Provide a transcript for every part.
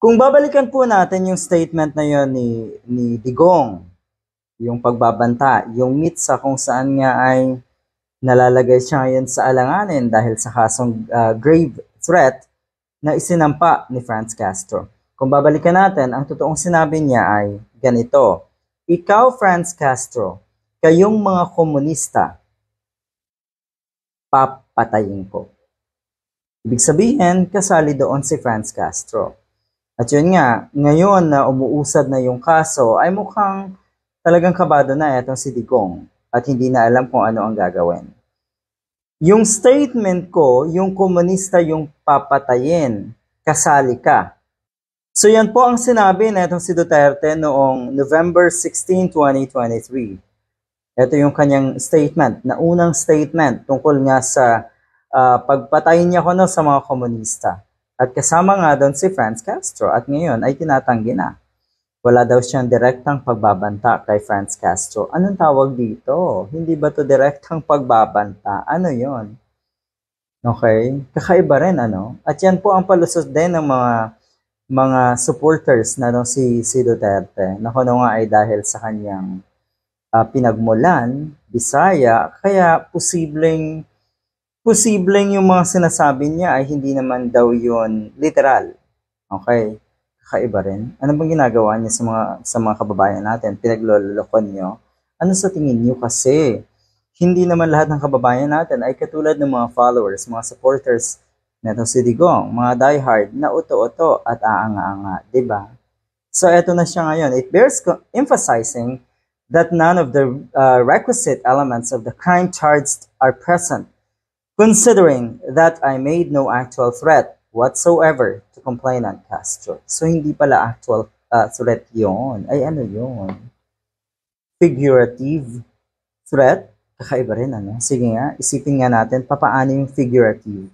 Kung babalikan po natin yung statement na yon ni, ni Digong, yung pagbabanta, yung mitsa kung saan nga ay nalalagay siya ngayon sa alanganin dahil sa kasong uh, grave threat na isinampa ni Franz Castro. Kung babalikan natin, ang totoong sinabi niya ay ganito, Ikaw, Franz Castro, kayong mga komunista, papatayin ko. Ibig sabihin, kasali doon si Franz Castro. At yun nga, ngayon na umuusad na yung kaso, ay mukhang talagang kabado na itong si Digong at hindi na alam kung ano ang gagawin. Yung statement ko, yung komunista yung papatayin, kasali ka. So yan po ang sinabi na itong si Duterte noong November 16, 2023. Ito yung kanyang statement, na unang statement tungkol nga sa uh, pagpatayin niya ko no, sa mga komunista. At kasama nga doon si Franz Castro at ngayon ay tinatanggi na. Wala daw siyang direktang pagbabanta kay Franz Castro. Anong tawag dito? Hindi ba to direktang pagbabanta? Ano yon? Okay? Kakaiba rin, ano? At yan po ang palusot din ng mga mga supporters na no, si, si Duterte. Naku no, nga ay dahil sa kanyang uh, pinagmulan, Bisaya, kaya posibleng posibleng yung mga sinasabi niya ay hindi naman daw yon literal. Okay? Kakaiba rin. Ano bang ginagawa niya sa mga, sa mga kababayan natin? Pinaglololokon niyo? Ano sa tingin niyo kasi? Hindi naman lahat ng kababayan natin ay katulad ng mga followers, mga supporters neto si Digong, mga diehard na uto-uto at aanga-anga, di ba? So eto na siya ngayon. It bears emphasizing that none of the uh, requisite elements of the crime charged are present Considering that I made no actual threat whatsoever to complainant Castro. So, hindi pala actual uh, threat yon. Ay, ano yon? Figurative threat? Kakaiba rin, ano? Sige nga, isipin nga natin, papaano yung figurative?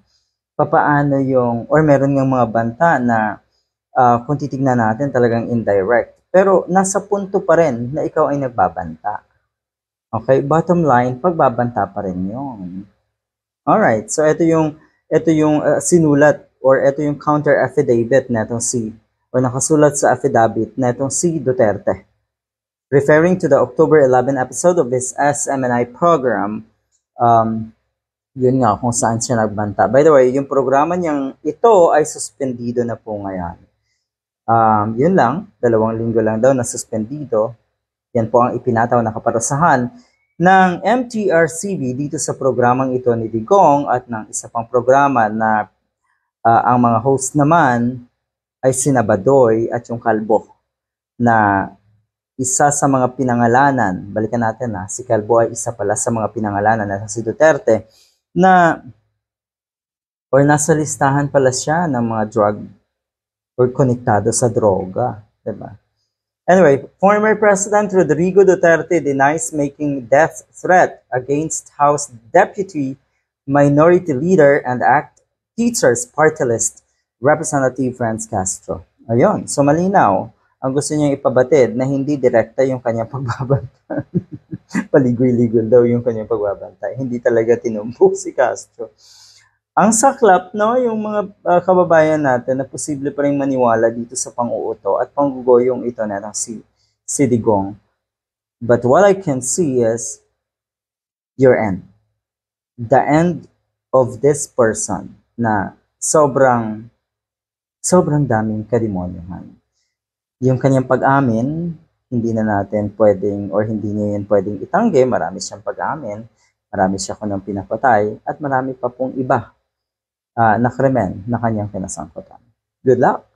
Papaano yung, or meron ng mga banta na uh, kung titignan natin talagang indirect. Pero nasa punto pa rin na ikaw ay nagbabanta. Okay, bottom line, pagbabanta pa rin yung... All right. So ito yung ito yung uh, sinulat or ito yung counter affidavit nitong si or nakasulat sa affidavit nitong si Duterte. Referring to the October 11 episode of his SMNI program, um, yun nga kung saan siya nagbanta. By the way, yung programa niyang ito ay suspendido na po ngayon. Um, yun lang, dalawang linggo lang daw na suspendido. Yan po ang ipinataw na kaparusahan ng MTRCB dito sa programang ito ni Digong at ng isa pang programa na uh, ang mga host naman ay sinabadoy at yung kalbo na isa sa mga pinangalanan, balikan natin na ah, si Kalbo ay isa pala sa mga pinangalanan na si Duterte na or nasa listahan pala siya ng mga drug or konektado sa droga, 'di ba? Anyway, former President Rodrigo Duterte denies making death threat against House Deputy Minority Leader and ACT Teachers Party List Representative Franz Castro. Ayun, so malinaw ang gusto niyang ipabatid na hindi direkta yung kanyang pagbabantay. Paligoy-ligoy daw yung kanyang pagbabantay. Hindi talaga tinumbo si Castro. Ang saklap, no, yung mga uh, kababayan natin na posible pa rin maniwala dito sa pang-uuto at panggugoyong ito na si, si Digong. But what I can see is your end. The end of this person na sobrang sobrang daming kadimonyohan. Yung kanyang pag-amin, hindi na natin pwedeng or hindi niya yan pwedeng itangge. Marami siyang pag-amin, marami siya kunang pinapatay at marami pa pong iba uh, ah, na krimen na kanyang kinasangkutan. Good luck!